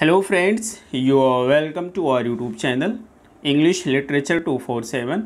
Hello friends you are welcome to our YouTube channel English literature 247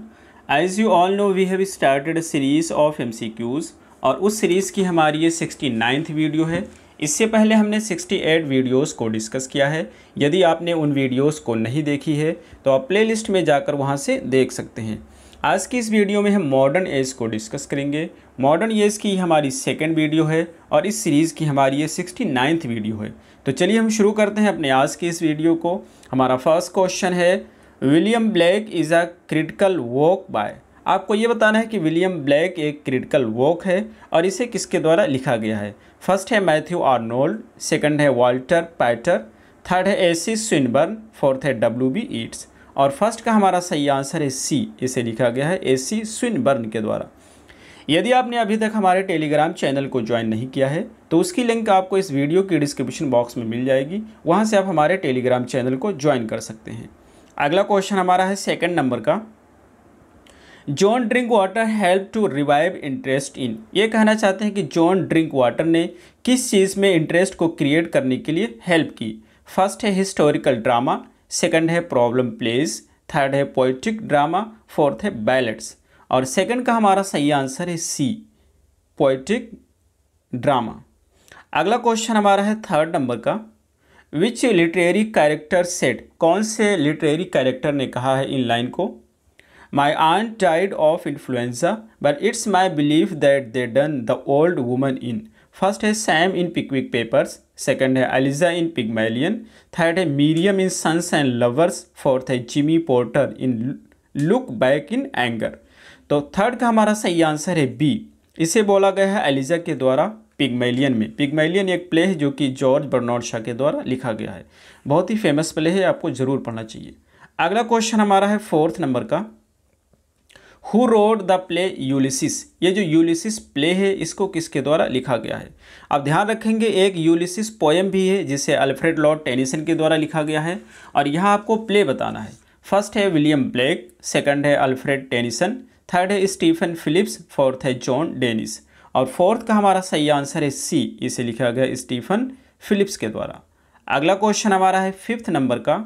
as you all know we have started series of MCQs और उस series की हमारी ये sixty ninth video है इससे पहले हमने 68 वीडियोस को डिस्कस किया है यदि आपने उन वीडियोस को नहीं देखी है तो आप प्लेलिस्ट में जाकर वहाँ से देख सकते हैं आज की इस वीडियो में हम मॉडर्न एज को डिस्कस करेंगे मॉडर्न एज की हमारी सेकेंड वीडियो है और इस सीरीज़ की हमारी ये सिक्सटी नाइन्थ वीडियो है तो चलिए हम शुरू करते हैं अपने आज की इस वीडियो को हमारा फर्स्ट क्वेश्चन है William Blake is a critical work by आपको ये बताना है कि विलियम ब्लैक एक क्रिटिकल वॉक है और इसे किसके द्वारा लिखा गया है फर्स्ट है मैथ्यू आर्नोल्ड सेकेंड है वाल्टर पैटर थर्ड है एसी स्विनबर्न फोर्थ है डब्ल्यू बी ईट्स और फर्स्ट का हमारा सही आंसर है सी इसे लिखा गया है ए सी स्विनबर्न के द्वारा यदि आपने अभी तक हमारे टेलीग्राम चैनल को ज्वाइन नहीं किया है तो उसकी लिंक आपको इस वीडियो की डिस्क्रिप्शन बॉक्स में मिल जाएगी वहाँ से आप हमारे टेलीग्राम चैनल को ज्वाइन कर सकते हैं अगला क्वेश्चन हमारा है सेकेंड नंबर का John Drinkwater help to revive interest in ये कहना चाहते हैं कि जॉन ड्रिंक वाटर ने किस चीज़ में इंटरेस्ट को क्रिएट करने के लिए हेल्प की फर्स्ट है हिस्टोरिकल ड्रामा सेकंड है प्रॉब्लम प्लेज थर्ड है पोइट्रिक ड्रामा फोर्थ है बैलेट्स और सेकंड का हमारा सही आंसर है सी पोइट्रिक ड्रामा अगला क्वेश्चन हमारा है थर्ड नंबर का विच लिटरेरी कैरेक्टर सेट कौन से लिटरेरी कैरेक्टर ने कहा है इन लाइन को my aunt died of influenza but it's my believe that they done the old woman in first है Sam in Pickwick papers second है अलिजा इन पिगमेलियन थर्ड है Miriam in sons and lovers fourth है Jimmy Porter in look back in anger तो third का हमारा सही answer है B इसे बोला गया है एलिजा के द्वारा पिगमेलियन में पिगमेलियन एक प्ले है जो कि जॉर्ज बर्नौड शाह के द्वारा लिखा गया है बहुत ही फेमस प्ले है आपको ज़रूर पढ़ना चाहिए अगला क्वेश्चन हमारा है फोर्थ नंबर का who wrote the play Ulysses ये जो यूलिसिस प्ले है इसको किसके द्वारा लिखा गया है अब ध्यान रखेंगे एक यूलिसिस पोएम भी है जिसे अल्फ्रेड लॉर्ड टेनिसन के द्वारा लिखा गया है और यह आपको प्ले बताना है फर्स्ट है विलियम ब्लैक सेकंड है अल्फ्रेड टेनिसन थर्ड है स्टीफन फिलिप्स फोर्थ है जॉन डेनिस और फोर्थ का हमारा सही आंसर है सी इसे लिखा गया स्टीफन फिलिप्स के द्वारा अगला क्वेश्चन हमारा है फिफ्थ नंबर का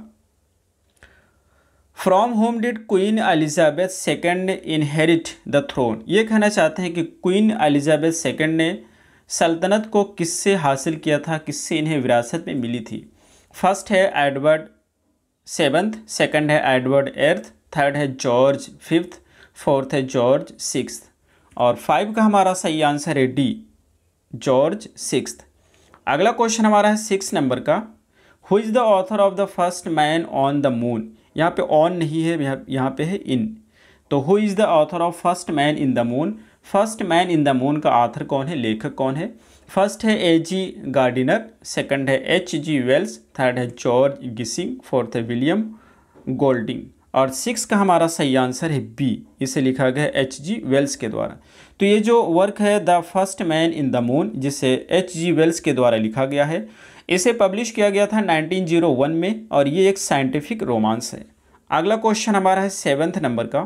from whom did Queen Elizabeth second inherit the throne ये कहना चाहते हैं कि क्वीन एलिजाबेथ सेकेंड ने सल्तनत को किससे हासिल किया था किससे इन्हें विरासत में मिली थी फर्स्ट है एडवर्ड सेवन्थ सेकेंड है एडवर्ड एर्थ थर्ड है जॉर्ज फिफ्थ फोर्थ है जॉर्ज सिक्स और फाइव का हमारा सही आंसर है डी जॉर्ज सिक्स अगला क्वेश्चन हमारा है सिक्स नंबर का who is the author of the first man on the moon यहाँ पे ऑन नहीं है यहाँ पे है इन तो who is the author of first man in the moon first man in the moon का आथर कौन है लेखक कौन है फर्स्ट है ए जी गार्डिनर सेकंड है एच जी वेल्स थर्ड है जॉर्ज गिसिंग फोर्थ है विलियम गोल्डिंग और सिक्स का हमारा सही आंसर है बी इसे लिखा गया है एच जी वेल्स के द्वारा तो ये जो वर्क है the first man in the moon जिसे एच जी वेल्स के द्वारा लिखा गया है इसे पब्लिश किया गया था 1901 में और ये एक साइंटिफिक रोमांस है अगला क्वेश्चन हमारा है सेवन्थ नंबर का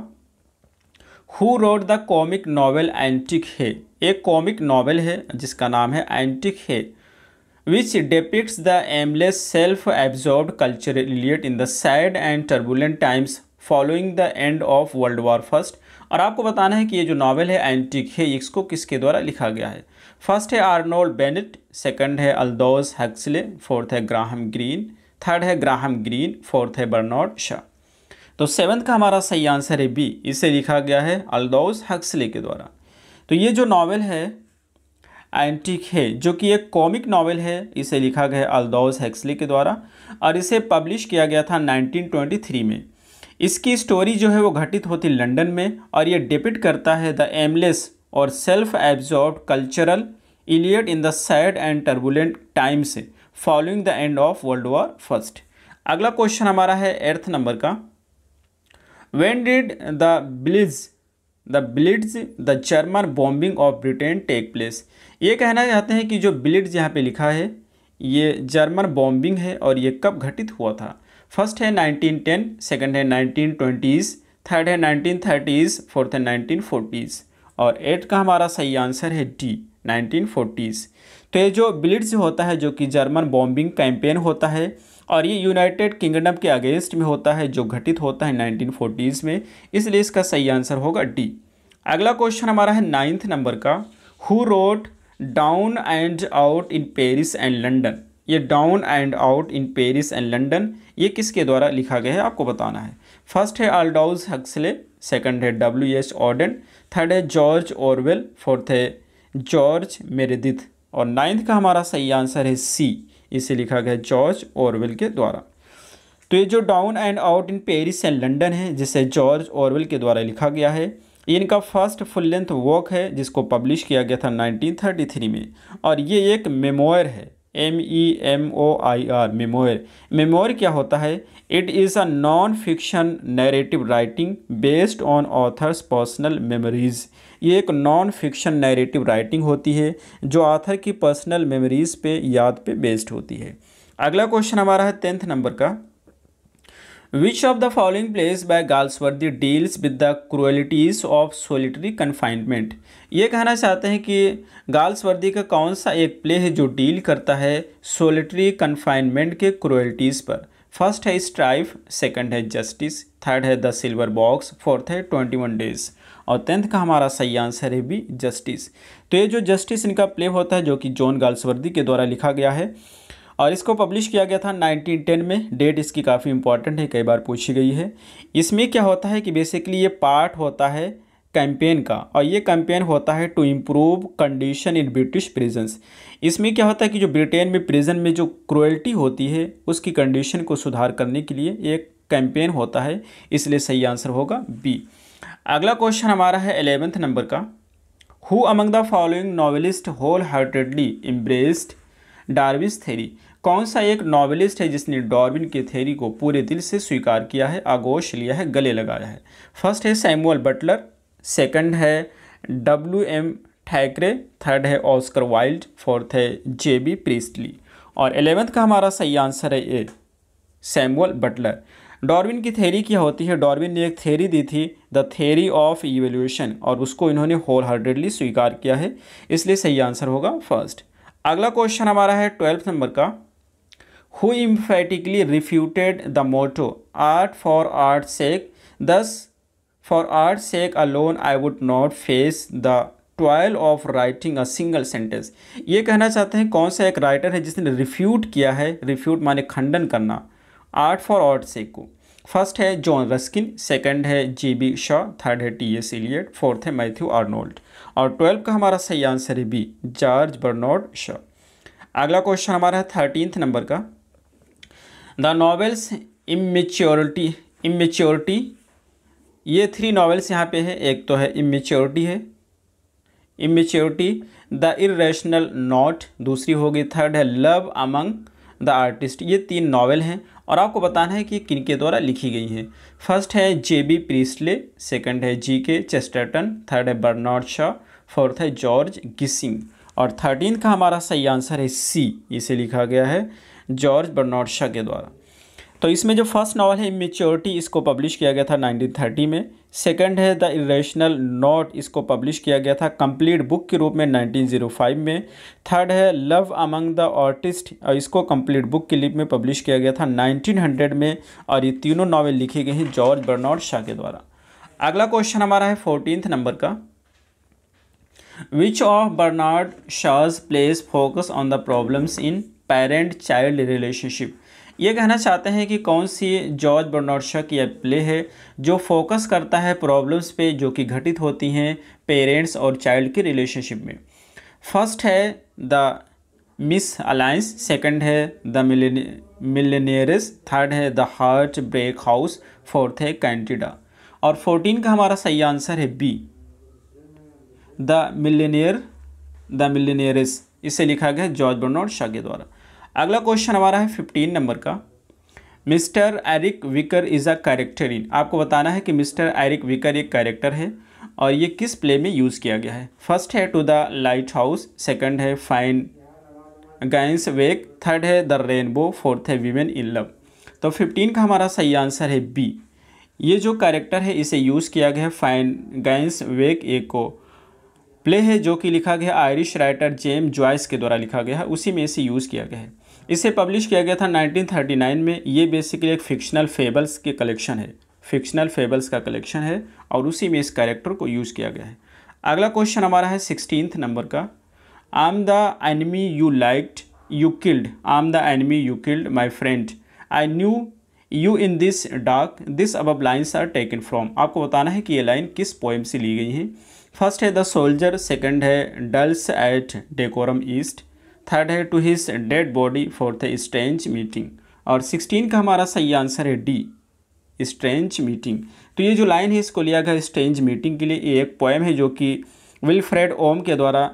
who wrote the comic novel Antic है एक कॉमिक नावल है जिसका नाम है एंटिक है which depicts the aimless self absorb culture relate in the sad and turbulent times following the end of world war first और आपको बताना है कि ये जो नावल है एंटिक है इसको किसके द्वारा लिखा गया है फर्स्ट है आर्नोल्ड बेनेट सेकंड है अल्दोस हक्सले फोर्थ है ग्राहम ग्रीन थर्ड है ग्राहम ग्रीन फोर्थ है बर्नॉड शाह तो सेवन्थ का हमारा सही आंसर है बी इसे लिखा गया है अल्दोस हक्सले के द्वारा तो ये जो नावल है एंटिक है जो कि एक कॉमिक नावल है इसे लिखा गया है अल्दोस हक्सले के द्वारा और इसे पब्लिश किया गया था 1923 में इसकी स्टोरी जो है वो घटित होती लंदन में और ये डिपिट करता है द एमलेस और self absorb cultural elite in the sad and turbulent time से following the end of world war first अगला क्वेश्चन हमारा है एर्थ नंबर का when did the blitz the blitz the German bombing of Britain take place ये कहना चाहते हैं कि जो ब्लिड्स यहाँ पे लिखा है ये जर्मन बॉम्बिंग है और ये कब घटित हुआ था फर्स्ट है 1910 सेकंड है 1920s थर्ड है 1930s फोर्थ है 1940s और एट का हमारा सही आंसर है डी 1940s तो ये जो ब्लिट्स होता है जो कि जर्मन बॉम्बिंग कैंपेन होता है और ये यूनाइटेड किंगडम के अगेंस्ट में होता है जो घटित होता है 1940s में इसलिए इसका सही आंसर होगा डी अगला क्वेश्चन हमारा है नाइन्थ नंबर का who wrote down and out in Paris and London ये down and out in Paris and London ये किसके द्वारा लिखा गया है आपको बताना है फर्स्ट है अल्डाउज हक्सले सेकंड है डब्ल्यू एच ऑर्डन थर्ड है जॉर्ज ऑरवेल फोर्थ है जॉर्ज मेरेदिथ और नाइन्थ का हमारा सही आंसर है सी इसे लिखा गया जॉर्ज ओरविल के द्वारा तो ये जो down and out in Paris and London है जिसे जॉर्ज ओरविल के द्वारा लिखा गया है इनका फर्स्ट फुल लेंथ वर्क है जिसको पब्लिश किया गया था 1933 में और ये एक मेमोयर है M E M O I R memoir memoir क्या होता है it is a non fiction narrative writing based on author's personal memories ये एक नॉन फिक्शन नैरेटिव राइटिंग होती है जो ऑथर की पर्सनल मेमोरीज़ पे याद पे बेस्ड होती है अगला क्वेश्चन हमारा है टेंथ नंबर का Which of the following plays by galsworthy deals with the cruelties of solitary confinement ये कहना चाहते हैं कि गाल्सवर्दी का कौन सा एक प्ले है जो डील करता है सोलिटरी कन्फाइनमेंट के क्रुएलिटीज़ पर फर्स्ट है स्ट्राइफ सेकंड है जस्टिस थर्ड है द सिल्वर बॉक्स फोर्थ है ट्वेंटी वन डेज और टेंथ का हमारा सही आंसर है बी जस्टिस तो ये जो जस्टिस इनका प्ले होता है जो कि जॉन गाल्सवर्दी के द्वारा लिखा गया है और इसको पब्लिश किया गया था 1910 में डेट इसकी काफ़ी इंपॉर्टेंट है कई बार पूछी गई है इसमें क्या होता है कि बेसिकली ये पार्ट होता है कैंपेन का और ये कैंपेन होता है to improve condition in British prisons इसमें क्या होता है कि जो ब्रिटेन में प्रिजन में जो क्रोयल्टी होती है उसकी कंडीशन को सुधार करने के लिए एक कैंपेन होता है इसलिए सही आंसर होगा बी अगला क्वेश्चन हमारा है एलेवेंथ नंबर का who among the following novelist wholeheartedly embraced Darwin's theory कौन सा एक नॉवेलिस्ट है जिसने डॉर्विन की थेरी को पूरे दिल से स्वीकार किया है आगोश लिया है गले लगाया है फर्स्ट है सैमुअल बटलर सेकंड है डब्ल्यू एम ठैकरे थर्ड है ऑस्कर वाइल्ड फोर्थ है जे बी प्रीस्टली और एलेवेंथ का हमारा सही आंसर है ए सैमुअल बटलर डॉर्विन की थेरी क्या होती है डॉर्विन ने एक थेरी दी थी द थेरी ऑफ इवेल्यूशन और उसको इन्होंने होल हार्टेडली स्वीकार किया है इसलिए सही आंसर होगा फर्स्ट अगला क्वेश्चन हमारा है ट्वेल्थ नंबर का who emphatically refuted the motto, Art for art's sake. Thus, for art's sake alone, I would not face the toil of writing a single sentence ये कहना चाहते हैं कौन सा एक राइटर है जिसने रिफ्यूट किया है रिफ्यूट माने खंडन करना आर्ट फॉर आर्ट से को फर्स्ट है जॉन रस्किन सेकंड है जे बी शाह थर्ड है टी एस एलियट फोर्थ है मैथ्यू आर्नोल्ड और ट्वेल्व का हमारा सही आंसर है बी जॉर्ज बर्नोड शाह अगला क्वेश्चन हमारा है थर्टीनथ नंबर का द नावल्स इमेच्योरिटी इमेच्योरिटी ये थ्री नावल्स यहाँ पे है एक तो है इमेच्योरिटी है इमेच्योरिटी द इेशनल नॉट दूसरी होगी थर्ड है लव अमंग द आर्टिस्ट ये तीन नावल हैं और आपको बताना है कि किन के द्वारा लिखी गई हैं फर्स्ट है जे बी प्रीस्टले सेकेंड है जी के चेस्टर्टन थर्ड है बर्नार्ड शाह फोर्थ है जॉर्ज गिसिंग और थर्टीन का हमारा सही आंसर है सी इसे लिखा गया है जॉर्ज बर्नॉड शाह के द्वारा तो इसमें जो फर्स्ट नावल है इमेच्योरिटी इसको पब्लिश किया गया था 1930 में सेकंड है द इरेशनल नॉट इसको पब्लिश किया गया था कंप्लीट बुक के रूप में 1905 में थर्ड है लव अमंग द आर्टिस्ट इसको कंप्लीट बुक के रूप में पब्लिश किया गया था 1900 में और ये तीनों नावल लिखे गए हैं जॉर्ज बर्नॉड शाह के द्वारा अगला क्वेश्चन हमारा है फोर्टीन नंबर का which of Bernard Shaw's plays focus on the problems in parent child relationship ये कहना चाहते हैं कि कौन सी जॉर्ज बर्नार्ड शाह की प्ले है जो फोकस करता है प्रॉब्लम्स पे जो कि घटित होती हैं पेरेंट्स और चाइल्ड की रिलेशनशिप में फर्स्ट है द मिस अलायंस सेकंड है द मिलेनियरस थर्ड है the heartbreak house fourth है कैंटिडा और फोर्टीन का हमारा सही आंसर है B the millionaire the millionaire इसे लिखा गया जॉर्ज बर्नॉड शाह के द्वारा अगला क्वेश्चन हमारा है फिफ्टीन नंबर का mister Eric Wicker is a character in आपको बताना है कि मिस्टर एरिक विकर एक कैरेक्टर है और ये किस प्ले में यूज़ किया गया है फर्स्ट है to the lighthouse second है फाइन गाइंस वेक थर्ड है द रेनबो फोर्थ है वीमेन इन लव तो फिफ्टीन का हमारा सही आंसर है बी ये जो कैरेक्टर है इसे यूज़ किया गया है फाइन गाइंस वेक एक को प्ले है जो कि लिखा गया आयरिश राइटर जेम जॉयस के द्वारा लिखा गया है उसी में इसे यूज़ किया गया है इसे पब्लिश किया गया था 1939 में ये बेसिकली एक फ़िक्शनल फेबल्स के कलेक्शन है फिक्शनल फेबल्स का कलेक्शन है और उसी में इस कैरेक्टर को यूज़ किया गया है अगला क्वेश्चन हमारा है सिक्सटीन नंबर का I'm the enemy you liked you killed I'm the enemy you killed my friend I knew you in this dark this above lines are taken from आपको बताना है कि ये लाइन किस पोएम से ली गई हैं फर्स्ट है द सोल्जर सेकंड है Dulce et decorum est third है to his dead body fourth है स्ट्रेंज मीटिंग और सिक्सटीन का हमारा सही आंसर है डी स्ट्रेंज मीटिंग तो ये जो लाइन है इसको लिया गया स्ट्रेंज मीटिंग के लिए ये एक पोएम है जो कि विल्फ्रेड ओम के द्वारा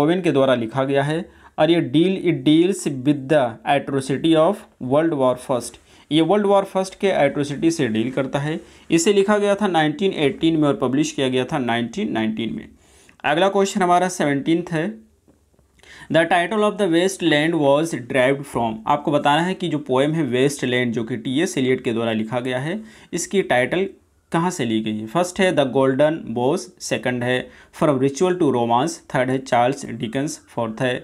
ओवन के द्वारा लिखा गया है और ये deal it deals with the atrocity of world war first ये वर्ल्ड वॉर फर्स्ट के एट्रोसिटी से डील करता है इसे लिखा गया था 1918 में और पब्लिश किया गया था 1919 में अगला क्वेश्चन हमारा सेवनटीन है the title of the waste land was derived from आपको बताना है कि जो पोएम है वेस्ट लैंड जो कि टी एस एलियट के द्वारा लिखा गया है इसकी टाइटल कहाँ से ली गई है फर्स्ट है द गोल्डन बोस सेकंड है from ritual to romance third है चार्ल्स डिकन्स फोर्थ है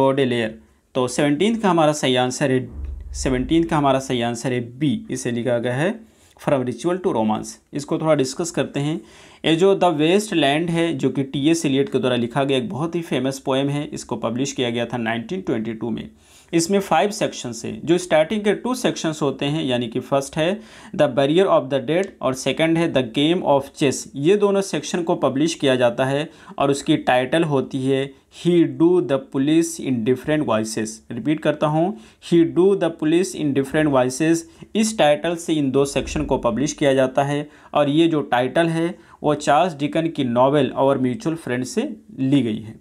बोडेलेयर तो सेवनटीन का हमारा सही आंसर है सेवनटीन का हमारा सही आंसर है बी इसे लिखा गया है फ्रॉम रिचुअल टू रोमांस इसको थोड़ा डिस्कस करते हैं ये जो द वेस्ट लैंड है जो कि टी एस एलियट के द्वारा लिखा गया एक बहुत ही फेमस पोएम है इसको पब्लिश किया गया था 1922 में इसमें फाइव सेक्शन है जो स्टार्टिंग के टू सेक्शंस होते हैं यानी कि फर्स्ट है the burial of the dead और सेकंड है द गेम ऑफ चेस ये दोनों सेक्शन को पब्लिश किया जाता है और उसकी टाइटल होती है he do the police in different voices repeat करता हूँ he do the police in different voices इस टाइटल से इन दो सेक्शन को पब्लिश किया जाता है और ये जो टाइटल है वो चार्ल्स डिकन की नावल और म्यूचुअल फ्रेंड से ली गई है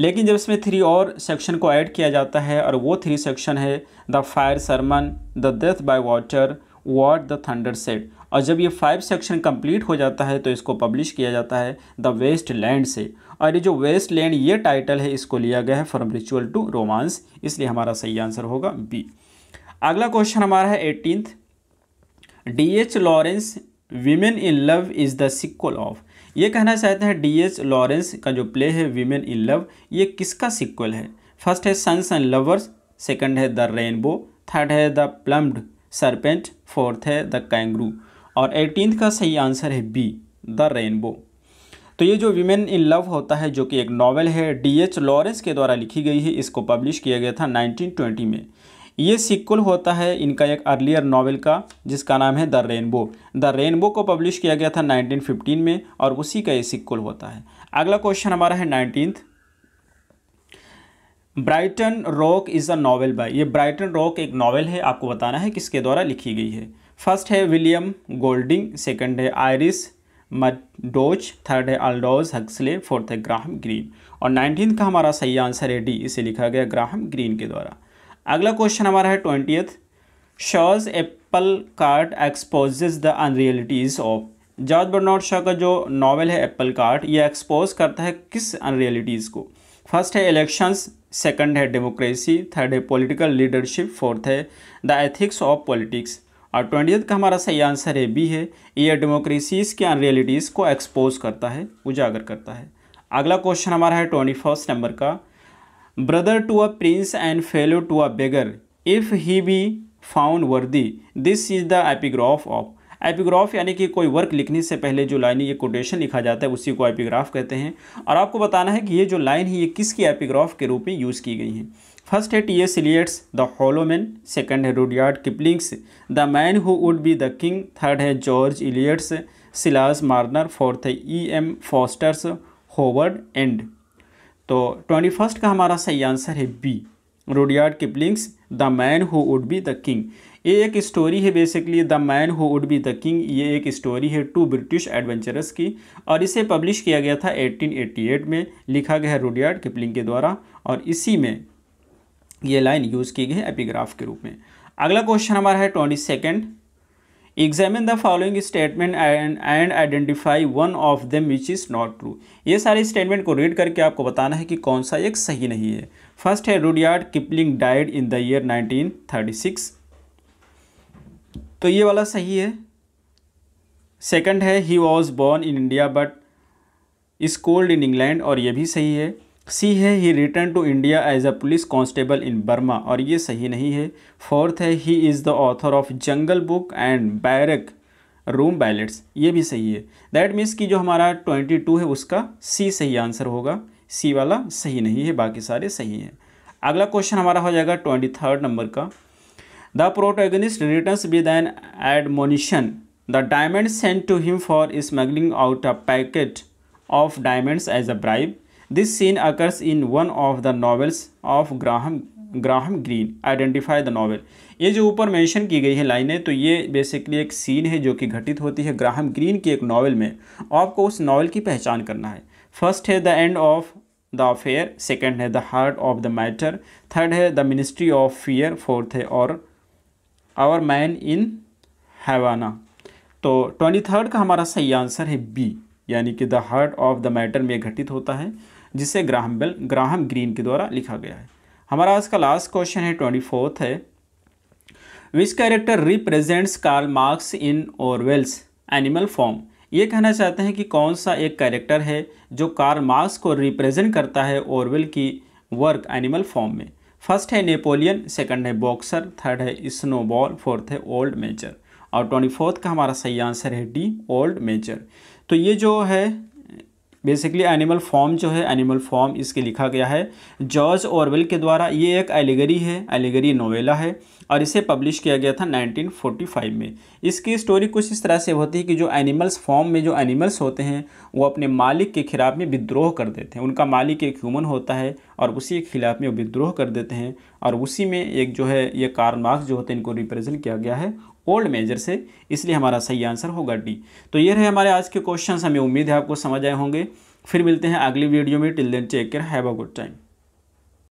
लेकिन जब इसमें थ्री और सेक्शन को ऐड किया जाता है और वो थ्री सेक्शन है the fire sermon the death by water what the thunder said और जब ये फाइव सेक्शन कंप्लीट हो जाता है तो इसको पब्लिश किया जाता है द वेस्ट लैंड से और ये जो वेस्ट लैंड ये टाइटल है इसको लिया गया है फ्रॉम रिचुअल टू रोमांस इसलिए हमारा सही आंसर होगा बी अगला क्वेश्चन हमारा है eighteenth D H Lawrence women in love is the sequel of ये कहना चाहते हैं डी एच लॉरेंस का जो प्ले है वीमेन इन लव ये किसका सिक्वल है फर्स्ट है सन्स एंड लवर्स सेकंड है द रेनबो थर्ड है द प्लम्ड सरपेंट फोर्थ है द कैंगरू और एटीनथ का सही आंसर है बी द रेनबो तो ये जो वीमेन इन लव होता है जो कि एक नॉवल है डी एच लॉरेंस के द्वारा लिखी गई है इसको पब्लिश किया गया था 1920 में ये सिक्वल होता है इनका एक अर्लियर नावल का जिसका नाम है द रेनबो द रेनबो को पब्लिश किया गया था 1915 में और उसी का ये सिक्वल होता है अगला क्वेश्चन हमारा है nineteen Brighton rock is a novel by ये ब्राइटन रॉक एक नावल है आपको बताना है किसके द्वारा लिखी गई है फर्स्ट है विलियम गोल्डिंग सेकंड है आयरिस मडोच थर्ड है अल्डोज हक्सले फोर्थ है ग्राहम ग्रीन और नाइनटीन का हमारा सही आंसर है डी इसे लिखा गया ग्राहम ग्रीन के द्वारा अगला क्वेश्चन हमारा है twentieth Shaw's Apple Cart exposes the unrealities of George Bernard Shaw का जो नावल है एप्पल कार्ट ये एक्सपोज करता है किस अनरियलिटीज़ को फर्स्ट है इलेक्शंस सेकंड है डेमोक्रेसी थर्ड है पॉलिटिकल लीडरशिप फोर्थ है द एथिक्स ऑफ पॉलिटिक्स और ट्वेंटियथ का हमारा सही आंसर है बी है ये डेमोक्रेसीज़ के अनरियलिटीज़ को एक्सपोज करता है उजागर करता है अगला क्वेश्चन हमारा है ट्वेंटी फर्स्ट नंबर का brother to a prince and fellow to a beggar if he be found worthy this is the epigraph of epigraph यानी कि कोई वर्क लिखने से पहले जो लाइन ये कोटेशन लिखा जाता है उसी को एपिग्राफ कहते हैं और आपको बताना है कि ये जो लाइन है ये किसकी एपिग्राफ के रूप में यूज़ की गई है फर्स्ट है T S Eliot's the Hollow Men second है Rudyard Kipling's the man who would be the king third है George Eliot's Silas Marner fourth है E M Forster's Howards End तो ट्वेंटी फर्स्ट का हमारा सही आंसर है B Rudyard Kipling's the man who would be the king ये एक story है basically the man who would be the king ये एक स्टोरी है टू ब्रिटिश एडवेंचरस की और इसे पब्लिश किया गया था 1888 में लिखा गया है रोडियार्ड किपलिंग के द्वारा और इसी में ये लाइन यूज़ की गई है एपिग्राफ के रूप में अगला क्वेश्चन हमारा है twenty second examine the following statement and identify one of them which is not true ये सारे स्टेटमेंट को रीड करके आपको बताना है कि कौन सा एक सही नहीं है फर्स्ट है Rudyard Kipling died in the year 1936 तो ये वाला सही है सेकंड है he was born in India but is schooled in England और ये भी सही है सी है he return to India as a police constable in Burma और ये सही नहीं है फोर्थ है he is the author of Jungle Book and Barrack Room Ballads ये भी सही है दैट मीन्स कि जो हमारा ट्वेंटी टू है उसका सी सही आंसर होगा सी वाला सही नहीं है बाकी सारे सही हैं अगला क्वेश्चन हमारा हो जाएगा ट्वेंटी थर्ड नंबर का the protagonist returns with an admonition the diamond sent to him for smuggling out a packet of diamonds as a bribe this scene occurs in one of the novels of Graham Graham Greene identify the novel ये जो ऊपर mention की गई है लाइनें तो ये basically एक सीन है जो कि घटित होती है ग्राहम ग्रीन की एक नावल में आपको उस नावल की पहचान करना है फर्स्ट है the end of the affair second है the heart of the matter third है the ministry of fear fourth है और आवर मैन इन हैवाना तो ट्वेंटी थर्ड का हमारा सही आंसर है बी यानी कि the heart of the matter में घटित होता है जिसे ग्राहम बेल ग्राहम ग्रीन के द्वारा लिखा गया है हमारा आज का लास्ट क्वेश्चन है ट्वेंटी फोर्थ है which character represents Karl Marx in Orwell's Animal Farm ये कहना चाहते हैं कि कौन सा एक कैरेक्टर है जो कार्ल मार्क्स को रिप्रेजेंट करता है ओरवेल की वर्क एनिमल फॉर्म में फर्स्ट है नेपोलियन सेकंड है बॉक्सर थर्ड है स्नोबॉल फोर्थ है ओल्ड मेजर और ट्वेंटी फोर्थ का हमारा सही आंसर है डी ओल्ड मेजर तो ये जो है बेसिकली एनिमल फॉर्म जो है एनिमल फॉर्म इसके लिखा गया है जॉर्ज औरवेल के द्वारा ये एक एलिगरी है एलिगरी नोवेला है और इसे पब्लिश किया गया था 1945 में इसकी स्टोरी कुछ इस तरह से होती है कि जो एनिमल्स फॉर्म में जो एनिमल्स होते हैं वो अपने मालिक के खिलाफ में विद्रोह कर देते हैं उनका मालिक एक ह्यूमन होता है और उसी के खिलाफ में विद्रोह कर देते हैं और उसी में एक जो है ये कारमार्क जो होते हैं इनको रिप्रेजेंट किया गया है कोल्ड मेजर से इसलिए हमारा सही आंसर होगा डी तो ये रहे हमारे आज के क्वेश्चन हमें उम्मीद है आपको समझ आए होंगे फिर मिलते हैं अगली वीडियो में till then take care have a good time